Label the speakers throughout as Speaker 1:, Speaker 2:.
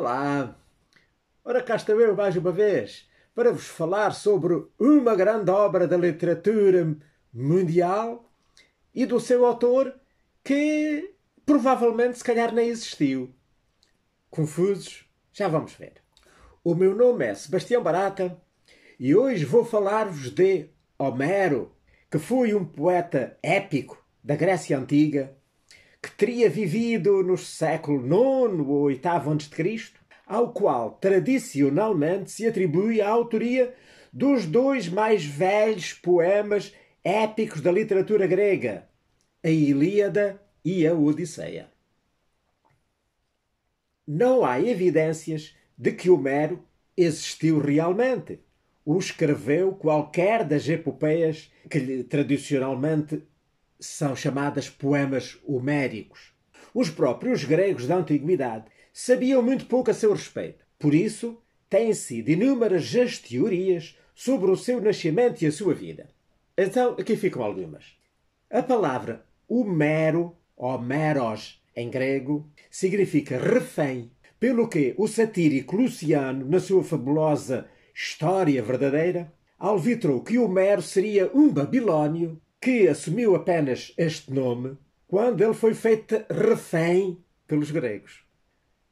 Speaker 1: Olá! Ora, cá estou eu mais uma vez para vos falar sobre uma grande obra da literatura mundial e do seu autor que provavelmente se calhar nem existiu. Confusos? Já vamos ver. O meu nome é Sebastião Barata e hoje vou falar-vos de Homero, que foi um poeta épico da Grécia Antiga que teria vivido no século IX ou VIII a.C., ao qual tradicionalmente se atribui a autoria dos dois mais velhos poemas épicos da literatura grega, a Ilíada e a Odisseia. Não há evidências de que Homero existiu realmente ou escreveu qualquer das epopeias que lhe tradicionalmente são chamadas poemas homéricos. Os próprios gregos da antiguidade sabiam muito pouco a seu respeito. Por isso, têm sido inúmeras as teorias sobre o seu nascimento e a sua vida. Então, aqui ficam algumas. A palavra Homero, Homeros, em grego, significa refém, pelo que o satírico Luciano, na sua fabulosa História Verdadeira, alvitrou que Homero seria um babilônio que assumiu apenas este nome quando ele foi feito refém pelos gregos.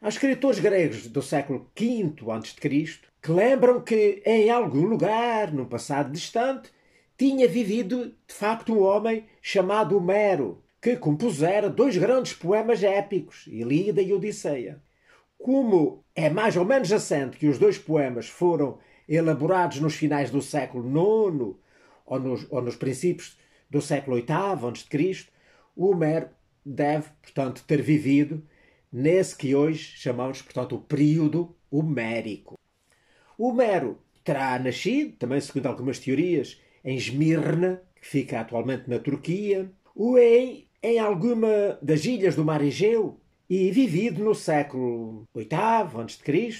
Speaker 1: Há escritores gregos do século V a.C. que lembram que em algum lugar, num passado distante, tinha vivido de facto um homem chamado Homero, que compusera dois grandes poemas épicos, Ilíada e Odisseia. Como é mais ou menos assente que os dois poemas foram elaborados nos finais do século IX ou nos, ou nos princípios do século VIII a.C., Homero deve, portanto, ter vivido nesse que hoje chamamos, portanto, o período homérico. Homero terá nascido, também segundo algumas teorias, em Esmirna, que fica atualmente na Turquia, ou em, em alguma das ilhas do Mar Egeu, e vivido no século VIII a.C.,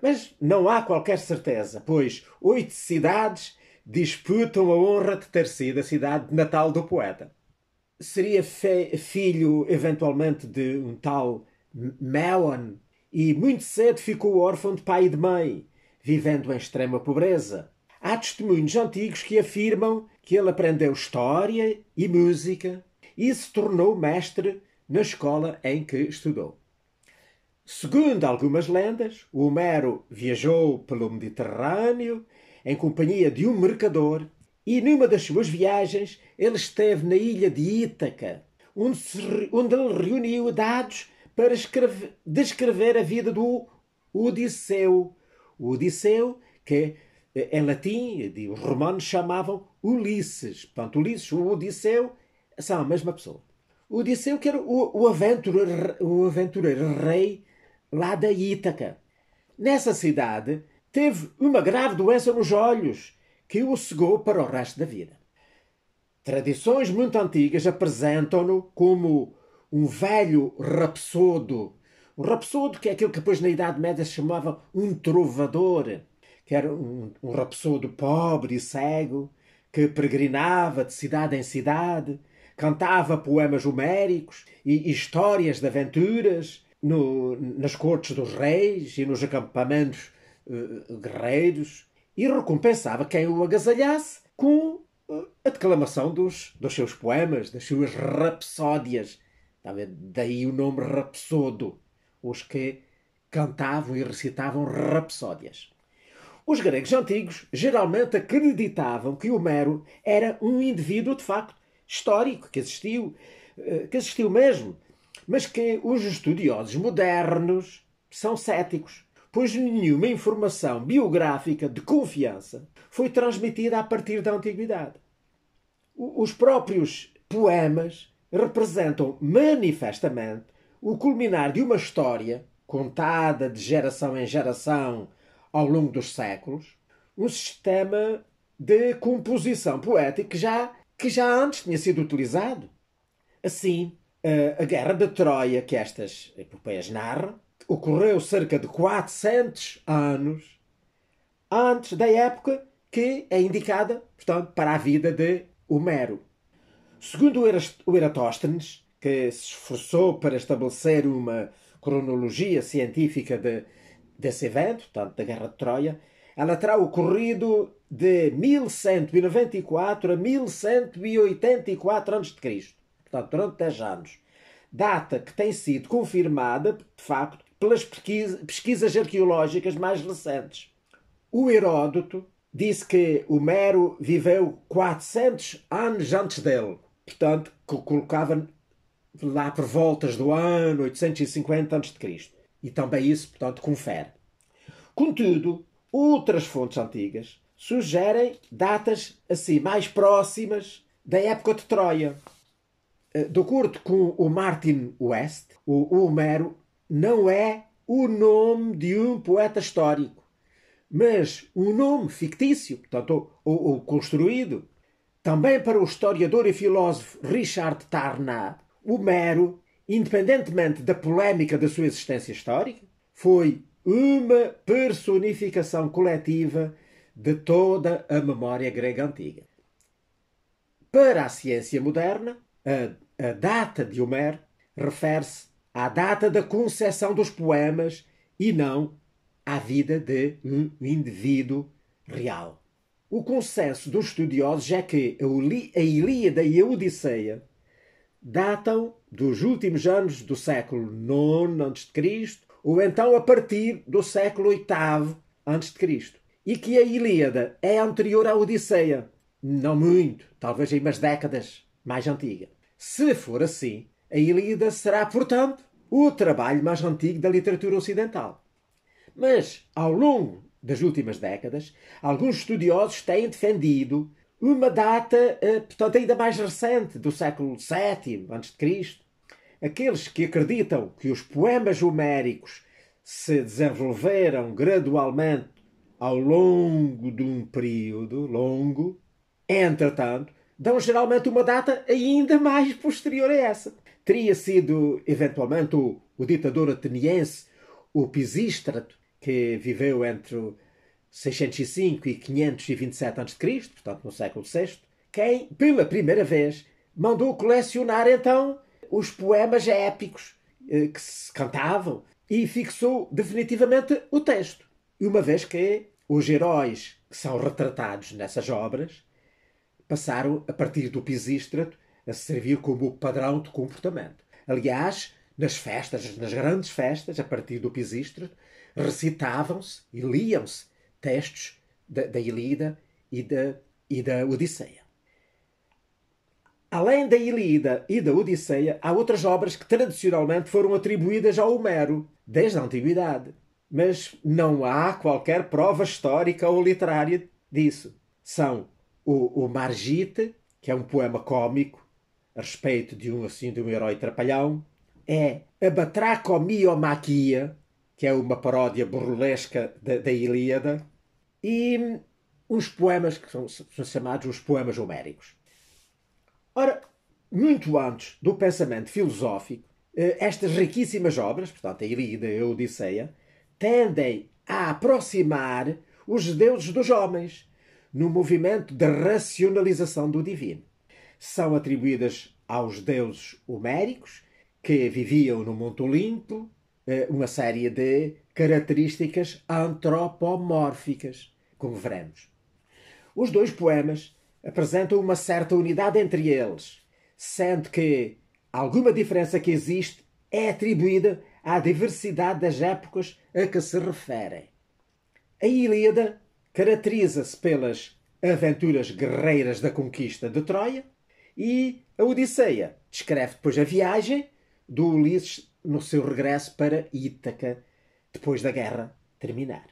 Speaker 1: mas não há qualquer certeza, pois oito cidades disputam a honra de ter sido a cidade natal do poeta. Seria filho, eventualmente, de um tal Melon e muito cedo ficou órfão de pai e de mãe, vivendo em extrema pobreza. Há testemunhos antigos que afirmam que ele aprendeu história e música e se tornou mestre na escola em que estudou. Segundo algumas lendas, Homero viajou pelo Mediterrâneo em companhia de um mercador, e numa das suas viagens ele esteve na ilha de Ítaca, onde, se, onde ele reuniu dados para descrever a vida do Odisseu. O Odisseu, que eh, em latim os romanos chamavam Ulisses. Portanto, Ulisses e o Odisseu são a mesma pessoa. O Odisseu que era o, o, aventureiro, o aventureiro rei lá da Ítaca. Nessa cidade teve uma grave doença nos olhos que o cegou para o resto da vida. Tradições muito antigas apresentam-no como um velho rapsodo. Um rapsodo que é aquilo que depois na Idade Média se chamava um trovador, que era um, um rapsodo pobre e cego, que peregrinava de cidade em cidade, cantava poemas homéricos e histórias de aventuras no, nas cortes dos reis e nos acampamentos uh, guerreiros, e recompensava quem o agasalhasse com uh, a declamação dos, dos seus poemas, das suas rapsódias. Daí o nome Rapsodo, os que cantavam e recitavam rapsódias. Os gregos antigos geralmente acreditavam que Homero era um indivíduo de facto histórico, que existiu, eh, que existiu mesmo, mas que os estudiosos modernos são céticos pois nenhuma informação biográfica de confiança foi transmitida a partir da antiguidade. Os próprios poemas representam manifestamente o culminar de uma história contada de geração em geração ao longo dos séculos, um sistema de composição poética que já, que já antes tinha sido utilizado. Assim, eh, a Guerra de Troia, que estas epopeias narram, ocorreu cerca de 400 anos antes da época que é indicada, portanto, para a vida de Homero. Segundo o Eratóstenes, que se esforçou para estabelecer uma cronologia científica de, desse evento, portanto, da Guerra de Troia, ela terá ocorrido de 1194 a 1184 a.C., portanto, durante 10 anos. Data que tem sido confirmada, de facto, pelas pesquisas arqueológicas mais recentes. O Heródoto disse que Homero viveu 400 anos antes dele, portanto, que colocava lá por voltas do ano 850 a.C. E também isso, portanto, confere. Contudo, outras fontes antigas sugerem datas assim mais próximas da época de Troia. Eh, de acordo com o Martin West, o Homero não é o nome de um poeta histórico, mas um nome fictício, portanto, ou, ou construído. Também para o historiador e filósofo Richard Tarnat, Homero, independentemente da polémica da sua existência histórica, foi uma personificação coletiva de toda a memória grega antiga. Para a ciência moderna, a, a data de Homero refere-se à data da concessão dos poemas e não à vida de um indivíduo real. O consenso dos estudiosos é que a Ilíada e a Odisseia datam dos últimos anos do século IX a.C. ou então a partir do século VIII a.C. e que a Ilíada é anterior à Odisseia, não muito, talvez em umas décadas mais antiga. Se for assim, a Ilíada será, portanto, o trabalho mais antigo da literatura ocidental. Mas, ao longo das últimas décadas, alguns estudiosos têm defendido uma data, eh, portanto, ainda mais recente, do século VII a.C. Aqueles que acreditam que os poemas homéricos se desenvolveram gradualmente ao longo de um período longo, entretanto, dão geralmente uma data ainda mais posterior a essa teria sido eventualmente o, o ditador ateniense, o Pisístrato, que viveu entre 605 e 527 a.C., portanto no século VI, quem, pela primeira vez, mandou colecionar então os poemas épicos eh, que se cantavam e fixou definitivamente o texto. E uma vez que os heróis que são retratados nessas obras passaram, a partir do Pisístrato, a servir como padrão de comportamento. Aliás, nas festas, nas grandes festas, a partir do Pisistre, recitavam-se e liam-se textos da, da Ilíada e da, e da Odisseia. Além da Ilíada e da Odisseia, há outras obras que tradicionalmente foram atribuídas ao Homero, desde a antiguidade. Mas não há qualquer prova histórica ou literária disso. São o, o Margite, que é um poema cômico a respeito de um assim de um herói trapalhão é a Batracomiomaquia, que é uma paródia burlesca da, da Ilíada, e uns poemas que são, são chamados os poemas homéricos. Ora, muito antes do pensamento filosófico, eh, estas riquíssimas obras, portanto a Ilíada e a Odisseia, tendem a aproximar os deuses dos homens, no movimento de racionalização do divino são atribuídas aos deuses homéricos, que viviam no Monte Olimpo, eh, uma série de características antropomórficas, como veremos. Os dois poemas apresentam uma certa unidade entre eles, sendo que alguma diferença que existe é atribuída à diversidade das épocas a que se referem. A Ilíada caracteriza-se pelas aventuras guerreiras da conquista de Troia, e a Odisseia descreve depois a viagem do Ulisses no seu regresso para Ítaca, depois da guerra terminar.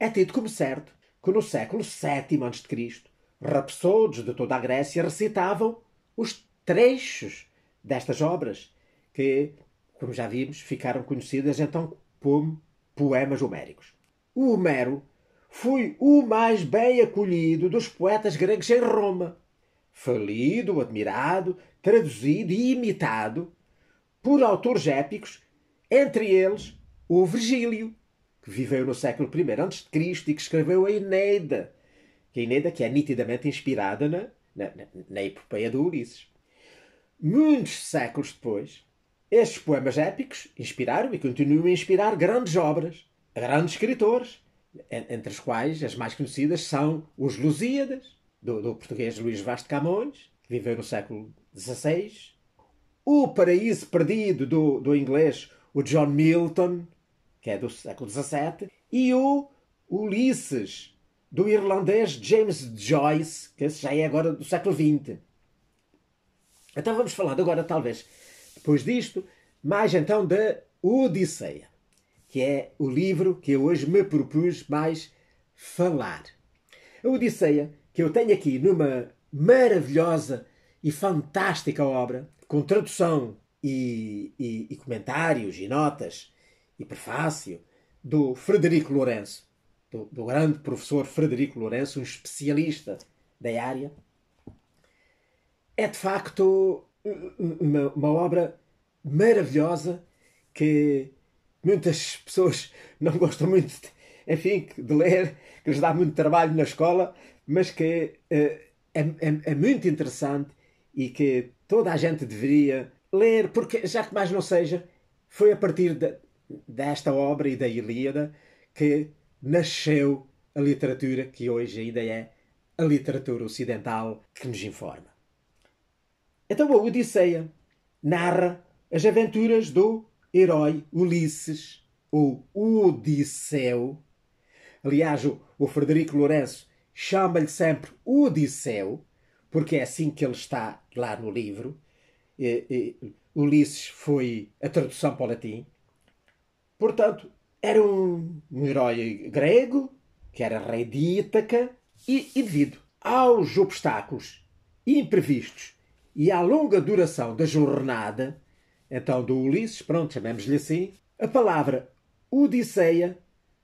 Speaker 1: É tido como certo que no século VII a.C., rapsodos de toda a Grécia recitavam os trechos destas obras, que, como já vimos, ficaram conhecidas então como poemas homéricos. O Homero foi o mais bem acolhido dos poetas gregos em Roma Falido, admirado, traduzido e imitado por autores épicos, entre eles o Virgílio, que viveu no século I a.C. e que escreveu a Eneida, que a Eneida que é nitidamente inspirada na, na, na epopeia do Ulisses. Muitos séculos depois, estes poemas épicos inspiraram e continuam a inspirar grandes obras, grandes escritores, entre os quais as mais conhecidas são os Lusíadas, do, do português Luís Vaz de Camões, que viveu no século XVI, O Paraíso Perdido, do, do inglês o John Milton, que é do século XVII, e o Ulisses, do irlandês James Joyce, que já é agora do século XX. Então vamos falar agora, talvez, depois disto, mais então da Odisseia, que é o livro que eu hoje me propus mais falar. A Odisseia que eu tenho aqui numa maravilhosa e fantástica obra, com tradução e, e, e comentários e notas e prefácio do Frederico Lourenço, do, do grande professor Frederico Lourenço, um especialista da área. É de facto uma, uma obra maravilhosa que muitas pessoas não gostam muito, de, enfim, de ler, que lhes dá muito trabalho na escola, mas que eh, é, é, é, muito interessante e que toda a gente deveria ler, porque, já que mais não seja, foi a partir de, desta obra e da Ilíada que nasceu a literatura que hoje ainda é a literatura ocidental que nos informa. Então a Odisseia narra as aventuras do herói Ulisses, ou Odisseu. Aliás, o, o Frederico Lourenço chama-lhe sempre Odisseu, porque é assim que ele está lá no livro. E, e, Ulisses foi a tradução para o latim. Portanto, era um, um herói grego, que era rei de Ítaca, e, e devido aos obstáculos imprevistos e à longa duração da jornada, então do Ulisses, pronto, chamemos lhe assim, a palavra Odisseia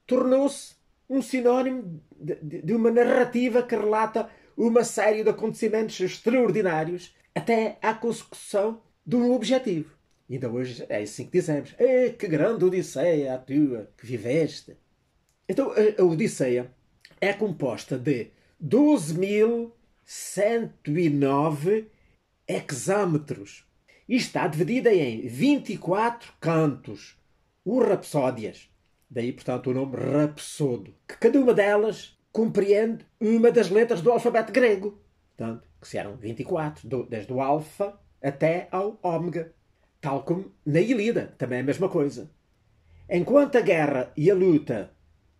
Speaker 1: tornou-se um sinónimo de, de uma narrativa que relata uma série de acontecimentos extraordinários até à consecução de um objetivo. E ainda hoje é assim que dizemos: é, Que grande Odisseia a tua que viveste! Então, a, a Odisseia é composta de 12.109 hexâmetros e está dividida em 24 cantos, ou rapsódias. Daí, portanto, o nome Rapsodo, que cada uma delas compreende uma das letras do alfabeto grego, portanto, que se eram 24, do, desde o alfa até ao ômega, tal como na Ilíada, também é a mesma coisa. Enquanto a guerra e a luta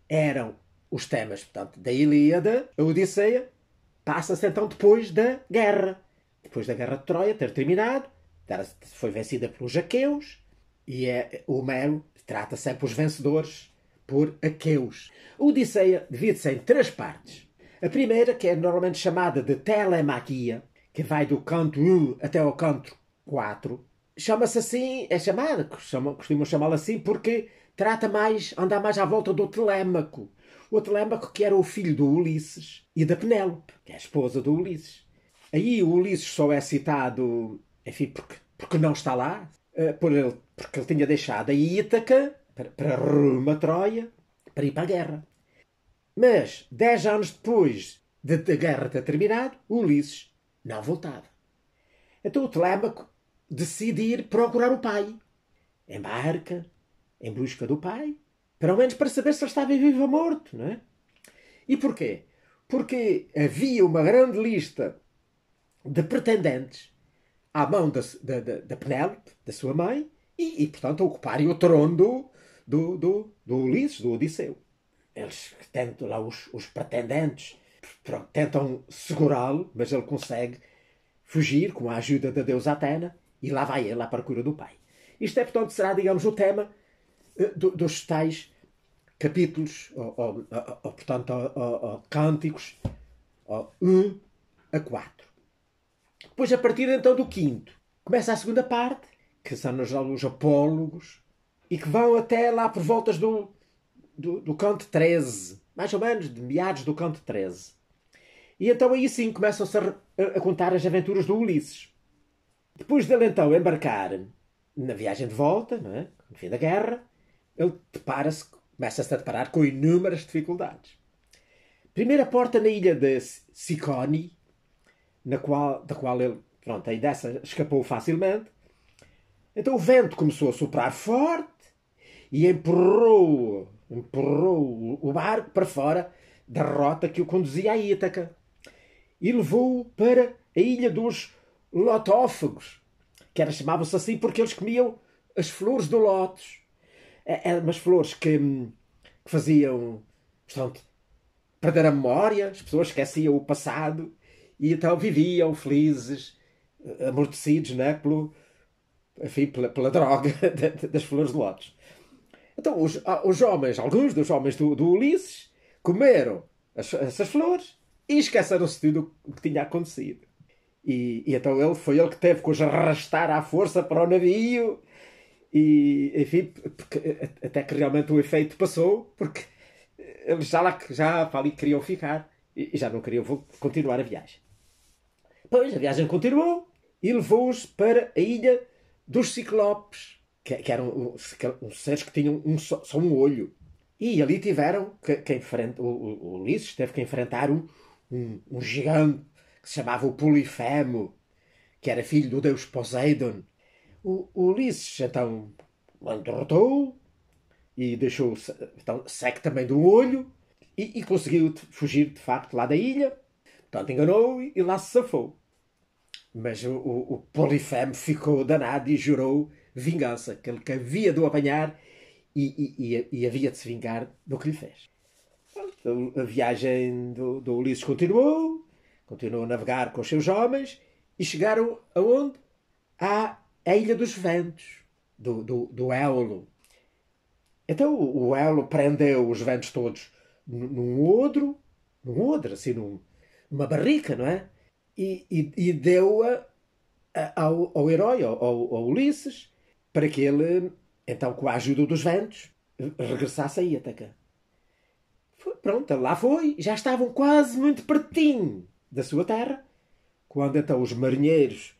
Speaker 1: eram os temas, portanto, da Ilíada, a Odisseia passa-se então depois da guerra. Depois da guerra de Troia ter terminado, foi vencida pelos aqueus, e é, Homero trata sempre é os vencedores por aqueus. A Odisseia divide-se em três partes. A primeira, que é normalmente chamada de Telemaquia, que vai do canto 1 até ao canto 4, chama-se assim, é chamada, costumam chamá-la assim, porque trata mais, anda mais à volta do Telémaco. O Telémaco que era o filho do Ulisses e da Penélope, que é a esposa do Ulisses. Aí o Ulisses só é citado, enfim, porque, porque não está lá, eh, por ele, porque ele tinha deixado a Ítaca para, para Roma Troia, para ir para a guerra. Mas, dez anos depois de, a guerra ter terminado, Ulisses não voltava. Então o Telémaco decide ir procurar o pai. Embarca em busca do pai, pelo menos para saber se ele estava vivo ou morto, não é? E porquê? Porque havia uma grande lista de pretendentes à mão da, Penélope, da sua mãe, e, e portanto, a ocuparem o trono do, do, do, do Ulisses, do Odisseu. Eles, tentam lá os, os pretendentes, pronto, tentam segurá-lo, mas ele consegue fugir com a ajuda da deusa Atena e lá vai ele à procura do pai. Isto é, portanto, será, digamos, o tema eh, do, dos tais capítulos, ou, ou, ou portanto, ou, cânticos, 1 a 4. Depois, a partir então do quinto, começa a segunda parte, que são, nos geral, os apólogos, e que vão até lá por voltas do, do, do canto 13, mais ou menos de meados do canto 13. E então aí sim começam-se a, a, contar as aventuras do Ulisses. Depois dele então embarcar na viagem de volta, é? no fim da guerra, ele depara-se, começa-se a deparar com inúmeras dificuldades. Primeira porta na ilha de Siconi, na qual, da qual ele, pronto, aí dessa escapou facilmente. Então o vento começou a soprar forte, e empurrou, empurrou o barco para fora da rota que o conduzia a Ítaca e levou-o para a ilha dos lotófagos, que era, chamavam-se assim porque eles comiam as flores do lótus. Eram é, é umas flores que, que faziam, portanto, perder a memória, as pessoas esqueciam o passado e então viviam felizes, eh, amortecidos né, pelo, enfim, pela, pela droga das flores do lótus. Então, os, ah, os homens, alguns dos homens do, do Ulisses, comeram as, essas flores e esqueceram-se de tudo o que tinha acontecido. E, e, então ele foi ele que teve que os arrastar à força para o navio. E, enfim, porque, até que realmente o efeito passou, porque eles já lá já ali queriam ficar e, e já não queriam continuar a viagem. Pois, a viagem continuou e levou-os para a ilha dos Ciclopes, que, que eram uns seres que tinham um, só, um olho. E ali tiveram que, que o, o, Ulisses teve que enfrentar um, um, um, gigante que se chamava o Polifemo, que era filho do deus Poseidon. O, o Ulisses então derrotou e deixou então, seco também do olho e, e conseguiu fugir de facto lá da ilha. Portanto, enganou e, e lá se safou. Mas o, o, o Polifemo ficou danado e jurou vingança que ele que havia de o apanhar e, e, e, havia de se vingar do que lhe fez. A viagem do, do Ulisses continuou, continuou a navegar com os seus homens e chegaram aonde? À, à Ilha dos Ventos, do, do, do Então o Eolo prendeu os ventos todos num odro, num odro, assim, num, numa barrica, não é? E, e, e deu-a ao, ao herói, ao, ao Ulisses, para que ele, então, com a ajuda dos ventos, regressasse a Ítaca. Pronto, lá foi. Já estavam quase muito pertinho da sua terra, quando então os marinheiros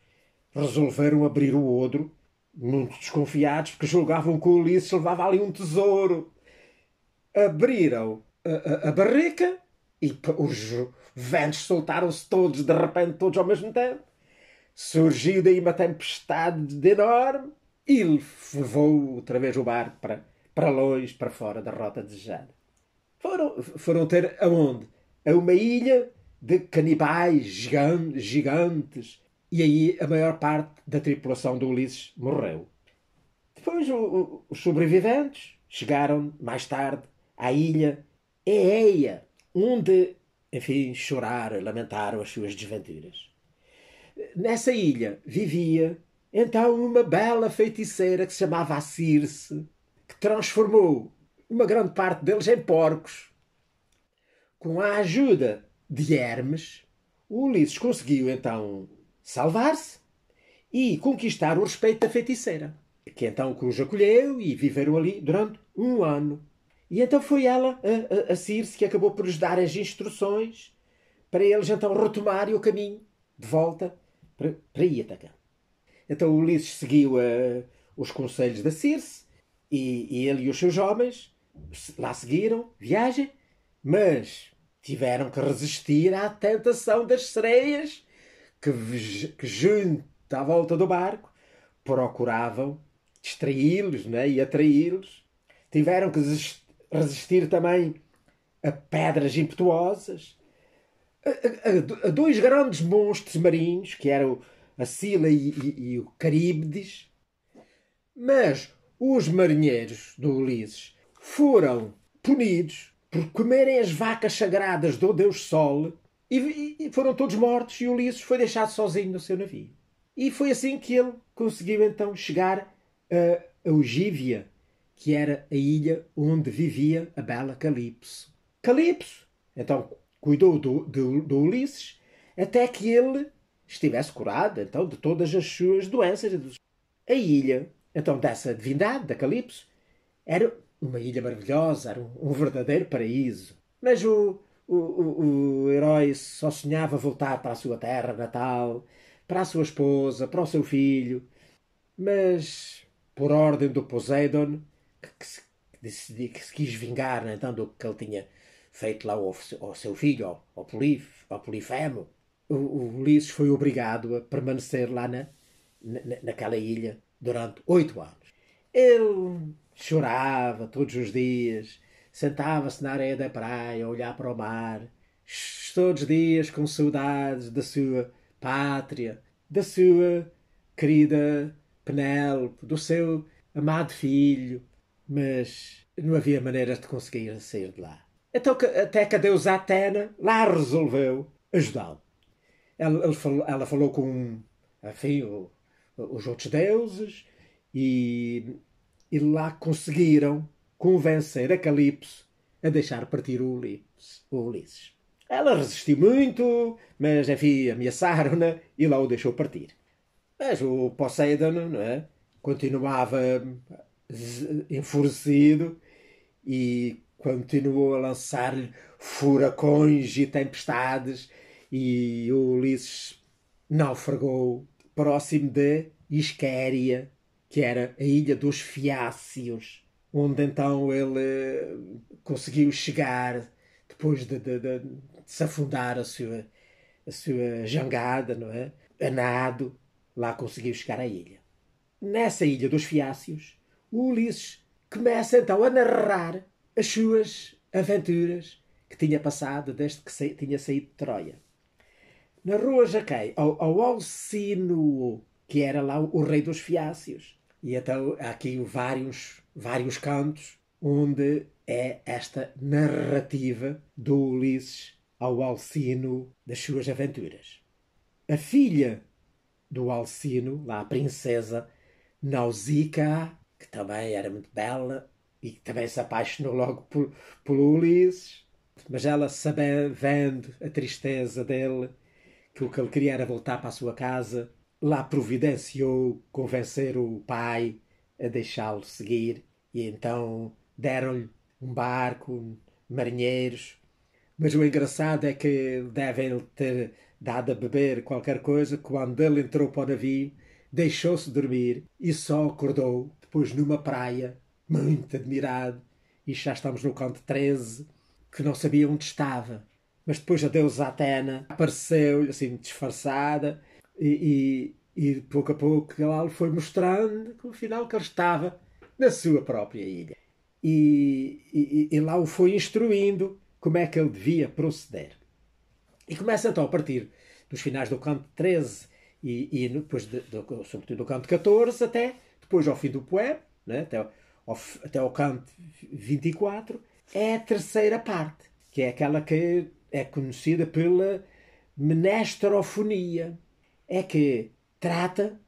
Speaker 1: resolveram abrir o odro, muito desconfiados, porque julgavam que o Ulisses levava ali um tesouro. Abriram a, a, a barrica e os ventos soltaram-se todos, de repente, todos ao mesmo tempo. Surgiu daí uma tempestade enorme e levou outra vez o barco para, para longe, para fora da rota desejada. Foram, foram ter aonde? A uma ilha de canibais gigantes. E aí a maior parte da tripulação do Ulisses morreu. Depois o, o, os sobreviventes chegaram mais tarde à ilha Eeia, onde, enfim, choraram, lamentaram as suas desventuras. Nessa ilha vivia então, uma bela feiticeira que se chamava a Circe, que transformou uma grande parte deles em porcos. Com a ajuda de Hermes, Ulisses conseguiu então salvar-se e conquistar o respeito da feiticeira, que então que os acolheu e viveram ali durante um ano. E então foi ela, a, a Circe, que acabou por lhes dar as instruções para eles então retomarem o caminho de volta para, para Ítaca. Então Ulisses seguiu eh, os conselhos da Circe e, e ele e os seus homens lá seguiram, viagem, mas tiveram que resistir à tentação das sereias que, que junto à volta do barco procuravam distraí-los né, e atraí-los. Tiveram que resistir também a pedras impetuosas, a, a, a dois grandes monstros marinhos, que eram a Sila e, e, e o Caríbdes, mas os marinheiros do Ulisses foram punidos por comerem as vacas sagradas do Deus Sol e, e foram todos mortos e Ulisses foi deixado sozinho no seu navio. E foi assim que ele conseguiu então chegar a Ogívia, que era a ilha onde vivia a bela Calipso. Calipso, então, cuidou do, do, do Ulisses até que ele estivesse curada então de todas as suas doenças. A ilha, então dessa divindade, da Calipso, era uma ilha maravilhosa, era um, verdadeiro paraíso. Mas o, o, o, o herói só sonhava voltar para a sua terra natal, para a sua esposa, para o seu filho. Mas, por ordem do Poseidon, que, que, se, decidi, que se quis vingar né, então do que ele tinha feito lá ao, ao seu filho, ao, ao, ao Polifemo, o, o Ulisses foi obrigado a permanecer lá na, na, naquela ilha durante oito anos. Ele chorava todos os dias, sentava-se na areia da praia a olhar para o mar, todos os dias com saudades da sua pátria, da sua querida Penélope, do seu amado filho, mas não havia maneiras de conseguir sair de lá. Então, até que a deusa Atena lá resolveu ajudá-lo. Ela, falou, ela falou com enfim, o, os outros deuses e, e lá conseguiram convencer a Calipso a deixar partir o Ulisses. Ela resistiu muito, mas enfim, ameaçaram-na e lá o deixou partir. Mas o Poseidon não é, continuava enfurecido e continuou a lançar-lhe furacões e tempestades e o Ulisses naufragou próximo de Isquéria, que era a ilha dos Fiácios, onde então ele eh, conseguiu chegar depois de, de, de, de se afundar a sua, a sua jangada, não é? A nado, lá conseguiu chegar à ilha. Nessa ilha dos Fiácios, o Ulisses começa então a narrar as suas aventuras que tinha passado desde que sa tinha saído de Troia na rua Jaquei, ao, ao Alcino, que era lá o, o rei dos fiácios. E então há aqui vários, vários cantos onde é esta narrativa do Ulisses ao Alcino das suas aventuras. A filha do Alcino, lá a princesa Nausicaa, que também era muito bela e que também se apaixonou logo por, por Ulisses, mas ela sabendo a tristeza dele que o que ele queria era voltar para a sua casa. Lá providenciou convencer o pai a deixá-lo seguir e então deram-lhe um barco, marinheiros. Mas o engraçado é que devem ter dado a beber qualquer coisa quando ele entrou para o navio, deixou-se dormir e só acordou depois numa praia, muito admirado. E já estamos no canto 13, que não sabia onde estava. Mas depois a deusa Atena apareceu-lhe assim disfarçada e, e, e pouco a pouco ela foi mostrando que no que ele estava na sua própria ilha. E, e, e, lá o foi instruindo como é que ele devia proceder. E começa então a partir dos finais do canto 13 e, e depois, de, do, sobretudo, do canto 14 até depois ao fim do poema, né, até, ao, até ao canto 24, é a terceira parte, que é aquela que é conhecida pela menestrofonia, É que trata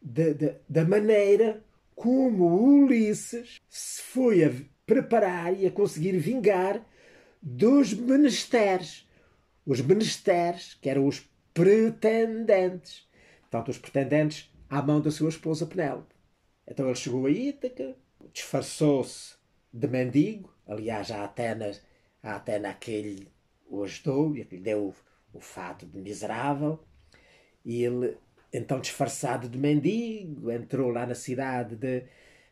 Speaker 1: de, de, da maneira como Ulisses se foi a preparar e a conseguir vingar dos menesteres. Os menesteres, que eram os pretendentes. Portanto, os pretendentes à mão da sua esposa Penélope. Então ele chegou a Ítaca, disfarçou-se de mendigo. Aliás, a Atena, a Atena, aquele o ajudou e lhe deu o, fato de miserável. E ele, então disfarçado de mendigo, entrou lá na cidade de,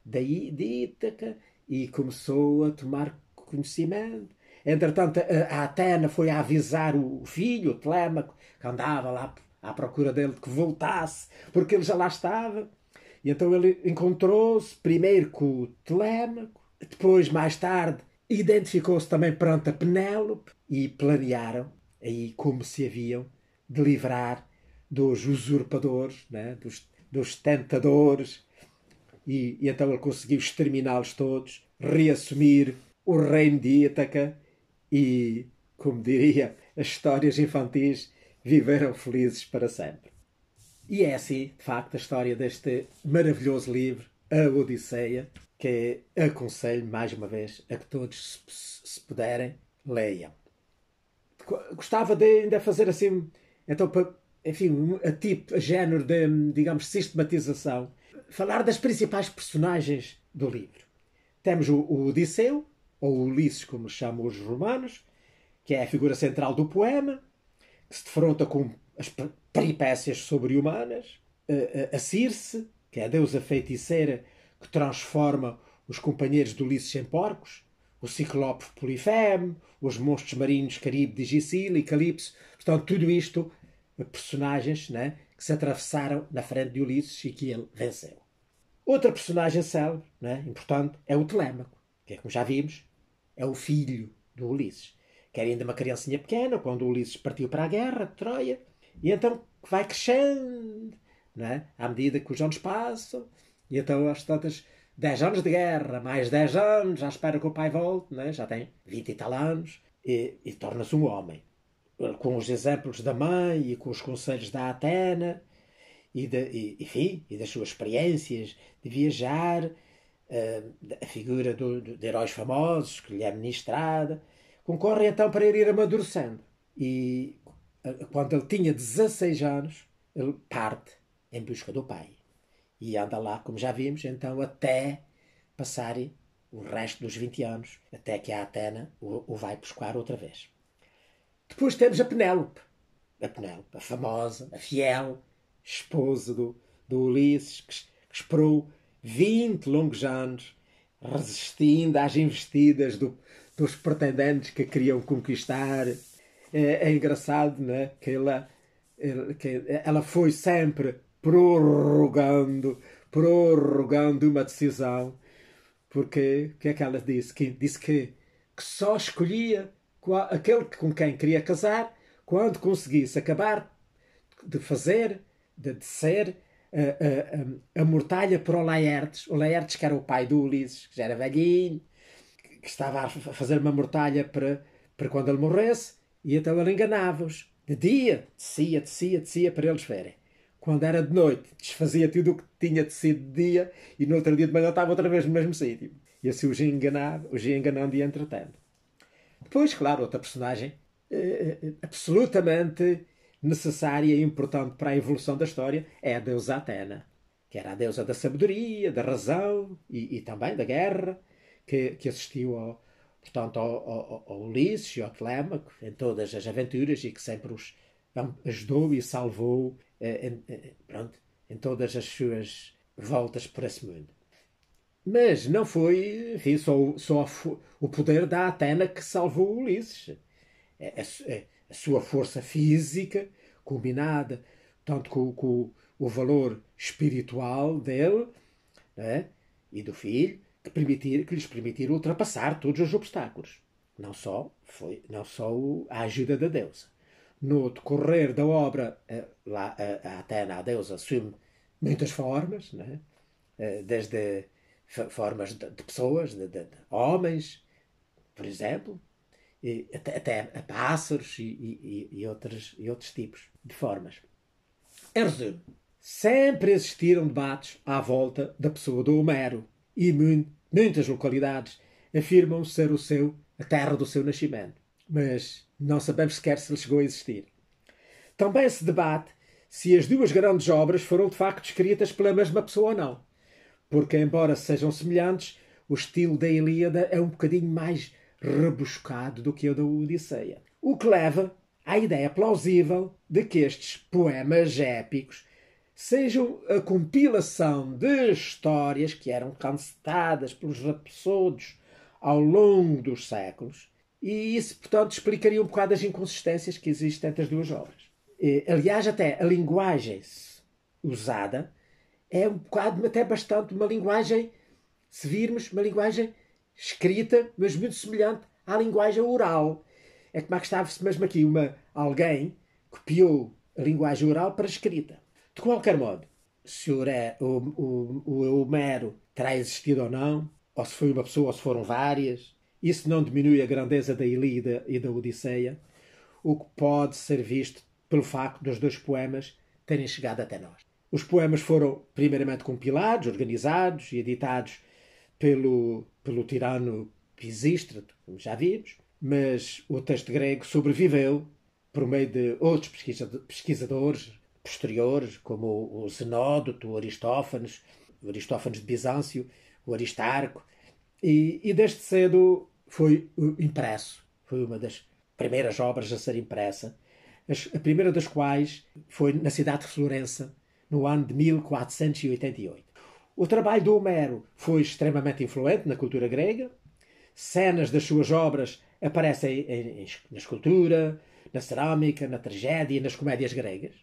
Speaker 1: de, de Ítaca e começou a tomar conhecimento. Entretanto, a Atena foi a avisar o filho, o Telémaco, que andava lá à procura dele que voltasse, porque ele já lá estava. E então ele encontrou-se primeiro com o Telémaco, depois, mais tarde, Identificou-se também perante a Penélope e planearam aí como se haviam de livrar dos usurpadores, né? dos, dos tentadores, e, e, então ele conseguiu exterminá-los todos, reassumir o reino de Ítaca e, como diria, as histórias infantis viveram felizes para sempre. E é assim, de facto, a história deste maravilhoso livro, A Odisseia, que aconselho mais uma vez a que todos, se, puderem, leiam. Gostava de ainda fazer assim, então, para, enfim, a tipo, a género de, digamos, sistematização, falar das principais personagens do livro. Temos o, o Odisseu, ou Ulisses, como chamam os romanos, que é a figura central do poema, que se defronta com as peripécias sobre-humanas, a, eh, eh, a, a Circe, que é a deusa feiticeira que transforma os companheiros do Ulisses em porcos, o Ciclope Polifemo, os monstros marinhos Caribe de e Calipso. Portanto, tudo isto, personagens né, que se atravessaram na frente de Ulisses e que ele venceu. Outra personagem célebre, né, importante, é o Telémaco, que é, como já vimos, é o filho do Ulisses. Que era ainda uma criancinha pequena, quando Ulisses partiu para a guerra de Troia, e então vai crescendo, né, à medida que os anos passam, e então, às tantas, 10 anos de guerra, mais 10 anos, à espera que o pai volte, né? já tem 20 e tal anos, e, e torna-se um homem. Com os exemplos da mãe e com os conselhos da Atena, e, de, e, enfim, e das suas experiências de viajar, eh, a figura do, de heróis famosos que lhe é ministrada, concorre então para ele ir amadurecendo. E eh, quando ele tinha 16 anos, ele parte em busca do pai e anda lá, como já vimos, então até passar o resto dos 20 anos, até que a Atena o, o vai buscar outra vez. Depois temos a Penélope, a Penélope, a famosa, a fiel esposa do, do Ulisses, que, que esperou 20 longos anos resistindo às investidas do, dos pretendentes que queriam conquistar. É, é engraçado, né? Que ela, que ela foi sempre prorrogando, prorrogando uma decisão, porque o que é que ela disse? Que, disse que, que só escolhia qual, aquele com quem queria casar quando conseguisse acabar de fazer, de, de ser a, a, a, a mortalha para o Laertes. O Laertes, que era o pai do Ulisses, que já era velhinho, que estava a fazer uma mortalha para, para quando ele morresse, e então ele enganava-os. De dia, descia, descia, descia para eles verem. Quando era de noite, desfazia tudo o que tinha de ser de dia e no outro dia de manhã estava outra vez no mesmo sítio. E assim os ia enganando, os ia enganando e entretendo. Depois, claro, outra personagem eh, eh, absolutamente necessária e importante para a evolução da história é a deusa Atena, que era a deusa da sabedoria, da razão e, e também da guerra, que, que assistiu ao, portanto, ao, ao, ao, Ulisses e ao Telémaco em todas as aventuras e que sempre os ajudou e salvou em, eh, eh, pronto, em todas as suas voltas por esse mundo. Mas não foi enfim, só, só o poder da Atena que salvou Ulisses. A, é, a, é, é, a sua força física, combinada tanto com, com o valor espiritual dele né, e do filho, que, permitir, que lhes permitiram ultrapassar todos os obstáculos. Não só, foi, não só a ajuda da deusa no decorrer da obra, eh, lá eh, a Atena, a deusa, assume muitas formas, né? desde formas de, pessoas, de, de, de homens, por exemplo, e até, até a pássaros e, e, e, outros, e outros tipos de formas. Em resumo, sempre existiram debates à volta da pessoa do Homero e muitas localidades afirmam ser o seu a terra do seu nascimento mas não sabemos sequer se ele chegou a existir. Também se debate se as duas grandes obras foram de facto escritas pela mesma pessoa ou não, porque, embora sejam semelhantes, o estilo da Ilíada é um bocadinho mais rebuscado do que o da Odisseia. O que leva à ideia plausível de que estes poemas épicos sejam a compilação de histórias que eram cantadas pelos rapsodos ao longo dos séculos e isso, portanto, explicaria um bocado as inconsistências que existem entre as duas obras. Eh, aliás, até a linguagem usada é um bocado, até bastante, uma linguagem, se virmos, uma linguagem escrita, mas muito semelhante à linguagem oral. É como é que estava-se mesmo aqui, uma, alguém copiou a linguagem oral para a escrita. De qualquer modo, se o, o, o, o Homero terá existido ou não, ou se foi uma pessoa ou se foram várias, isso não diminui a grandeza da Ilíada e da Odisseia, o que pode ser visto pelo facto dos dois poemas terem chegado até nós. Os poemas foram primeiramente compilados, organizados e editados pelo, pelo tirano Pisístrato, como já vimos, mas o texto grego sobreviveu por meio de outros pesquisadores posteriores, como o Zenódoto, o Aristófanes, o Aristófanes de Bizâncio, o Aristarco, e, e desde cedo foi impresso. Foi uma das primeiras obras a ser impressa, a primeira das quais foi na cidade de Florença, no ano de 1488. O trabalho do Homero foi extremamente influente na cultura grega. Cenas das suas obras aparecem em, em, na escultura, na cerâmica, na tragédia e nas comédias gregas.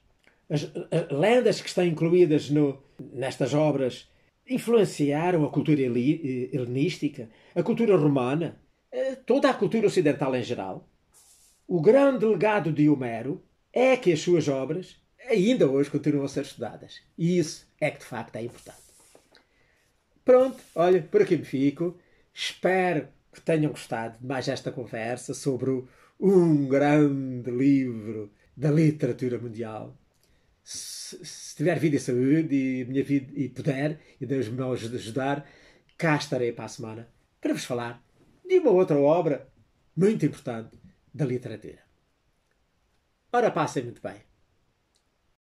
Speaker 1: As, as lendas que estão incluídas no, nestas obras influenciaram a cultura eh, helenística, a cultura romana, eh, toda a cultura ocidental em geral. O grande legado de Homero é que as suas obras ainda hoje continuam a ser estudadas. E isso é que de facto é importante. Pronto, olha, por aqui me fico. Espero que tenham gostado de mais esta conversa sobre um grande livro da literatura mundial se, tiver vida e saúde e minha vida e puder e Deus me ajudar, cá estarei para a semana para vos falar de uma outra obra muito importante da literatura. Ora, passem muito bem.